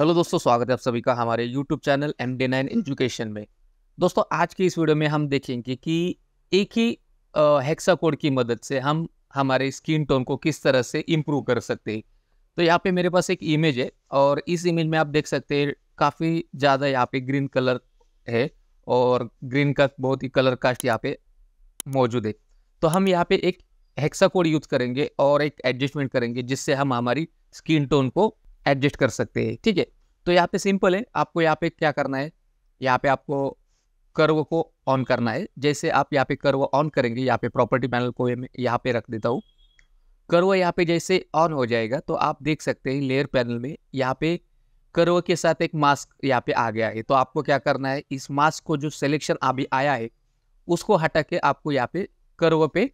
hello दोस्तों स्वागत है आप सभी का हमारे YouTube channel M D nine education में दोस्तों आज की इस वीडियो में हम देखेंगे कि एक ही हेक्सा कोड की मदद से हम हमारे स्किन टोन को किस तरह से इम्प्रूव कर सकते हैं तो यहाँ पे मेरे पास एक इमेज है और इस इमेज में आप देख सकते हैं काफ़ी ज़्यादा यहाँ पे ग्रीन कलर है और ग्रीन का बहुत ही कलर कास्ट यहाँ पे मौजूद है तो हम यहाँ पे एक हेक्सा कोड यूज़ करेंगे और एक एडजस्टमेंट करेंगे जिससे हम हमारी स्किन टोन को एडजस्ट कर सकते हैं ठीक है तो यहाँ पे सिंपल है आपको यहाँ पे क्या करना है यहाँ पे आपको कर्व को ऑन करना है जैसे आप यहाँ पे कर्व ऑन करेंगे यहाँ पे प्रॉपर्टी पैनल को यहाँ पे रख देता हूँ कर्व यहाँ पे जैसे ऑन हो जाएगा तो आप देख सकते हैं लेयर पैनल में यहाँ पे कर्व के साथ एक मास्क यहाँ पे आ गया है तो आपको क्या करना है इस मास्क को जो सिलेक्शन अभी आया है उसको हटा के आपको यहाँ पे कर्व पे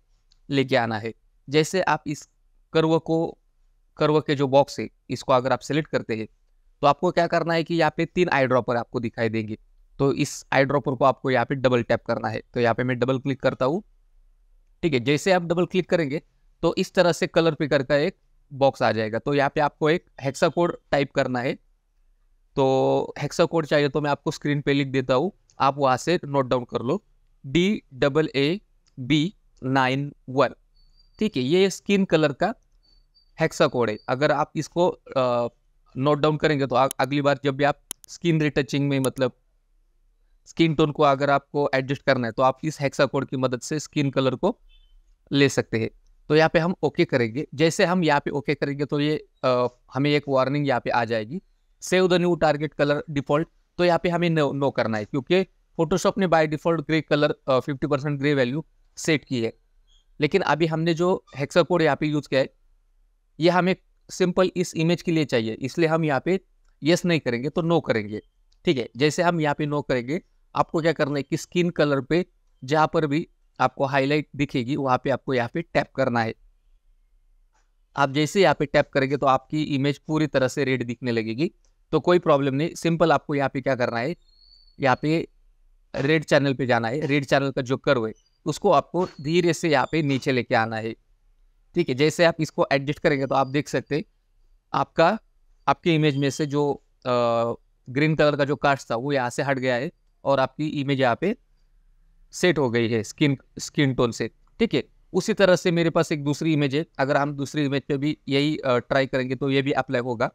लेके आना है जैसे आप इस कर्व को कर्व के जो बॉक्स है इसको अगर आप सेलेक्ट करते हैं तो आपको क्या करना है कि यहाँ पे तीन आई ड्रॉपर आपको दिखाई देंगे तो इस आई ड्रॉपर को आपको यहाँ पे डबल टैप करना है तो यहाँ पे मैं डबल क्लिक करता हूँ ठीक है जैसे आप डबल क्लिक करेंगे तो इस तरह से कलर पिकर का एक बॉक्स आ जाएगा तो यहाँ पे आपको एक हेक्सा कोड टाइप करना है तो हेक्सा कोड चाहिए तो मैं आपको स्क्रीन पे लिख देता हूँ आप वहाँ से नोट डाउन कर लो D double A B nine one ठीक है ये स्किन कलर का कोड है अगर आप इसको नोट डाउन करेंगे तो अगली बार जब भी आप स्किन रिटचिंग में मतलब स्किन टोन को अगर आपको एडजस्ट करना है तो आप इस हेक्सा कोड की मदद से स्किन कलर को ले सकते हैं तो यहाँ पे हम ओके करेंगे जैसे हम यहाँ पे ओके करेंगे तो ये आ, हमें एक वार्निंग यहाँ पे आ जाएगी save the new target colour default तो यहाँ पे हमें नो, नो करना है क्योंकि फोटोशॉप ने by default grey colour fifty percent grey value set की है लेकिन अभी हमने जो हेक्सा कोड यहाँ पे यूज़ किया है ये हमें सिंपल इस इमेज के लिए चाहिए इसलिए हम यहाँ पे यस नहीं करेंगे तो नो करेंगे ठीक है जैसे हम यहाँ पे नो करेंगे आपको क्या करना है कि स्किन कलर पे जहाँ पर भी आपको हाईलाइट दिखेगी वहाँ पे आपको यहाँ पे टैप करना है आप जैसे यहाँ पे टैप करेंगे तो आपकी इमेज पूरी तरह से रेड दिखने लगेगी तो कोई प्रॉब्लम नहीं सिंपल आपको यहाँ पे क्या करना है यहाँ पे रेड चैनल पे जाना है रेड चैनल का जो कर्व है उसको आपको धीरे से यहाँ पे नीचे लेके आना है ठीक है जैसे आप इसको एडजस्ट करेंगे तो आप देख सकते आपका आपके इमेज में से जो ग्रीन कलर का जो कार्ड था वो यहाँ से हट गया है और आपकी इमेज यहाँ पे सेट हो गई है स्किन स्किन टोन से ठीक है उसी तरह से मेरे पास एक दूसरी इमेज है अगर हम दूसरी इमेज पे भी यही ट्राई करेंगे तो ये भी अप्लाई होगा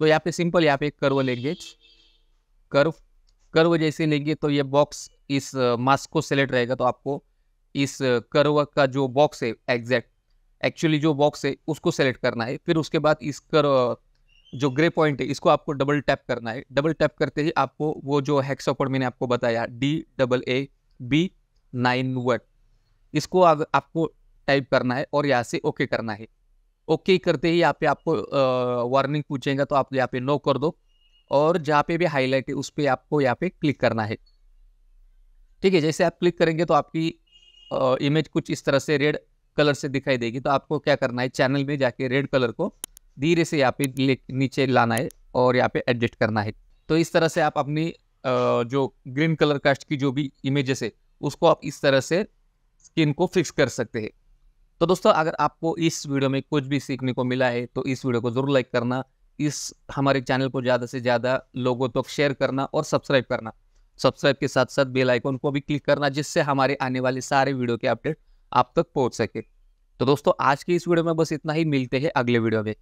तो यहाँ पे सिंपल यहाँ पे कर्व लेंगे कर्व कर्व जैसे लेंगे तो ये बॉक्स इस मास्क को सेलेक्ट रहेगा तो आपको इस कर्व का जो बॉक्स है एग्जैक्ट एक्चुअली जो बॉक्स है उसको सेलेक्ट करना है फिर उसके बाद इसका जो ग्रे पॉइंट है इसको आपको डबल टैप करना है डबल टैप करते ही आपको वो जो हैक्स ऑफ मैंने आपको बताया D double A B nine वट इसको आग, आपको टाइप करना है और यहाँ से ओके करना है ओके करते ही यहाँ पे आपको वार्निंग पूछेगा तो आप यहाँ पे नो कर दो और जहाँ पे भी हाईलाइट है उस पर आपको यहाँ पे क्लिक करना है ठीक है जैसे आप क्लिक करेंगे तो आपकी इमेज कुछ इस तरह से रेड कलर से दिखाई देगी तो आपको क्या करना है चैनल में जाके रेड कलर को धीरे से यहाँ पे नीचे लाना है और यहाँ पे एडजस्ट करना है तो इस तरह से आप अपनी जो ग्रीन कलर कास्ट की जो भी इमेजेस है उसको आप इस तरह से स्किन को फिक्स कर सकते हैं तो दोस्तों अगर आपको इस वीडियो में कुछ भी सीखने को मिला है तो इस वीडियो को ज़रूर लाइक करना इस हमारे चैनल को ज़्यादा से ज़्यादा लोगों तक तो शेयर करना और सब्सक्राइब करना सब्सक्राइब के साथ साथ बेल आइकन को भी क्लिक करना जिससे हमारे आने वाले सारे वीडियो के अपडेट आप तक पहुंच सके तो दोस्तों आज की इस वीडियो में बस इतना ही मिलते हैं अगले वीडियो में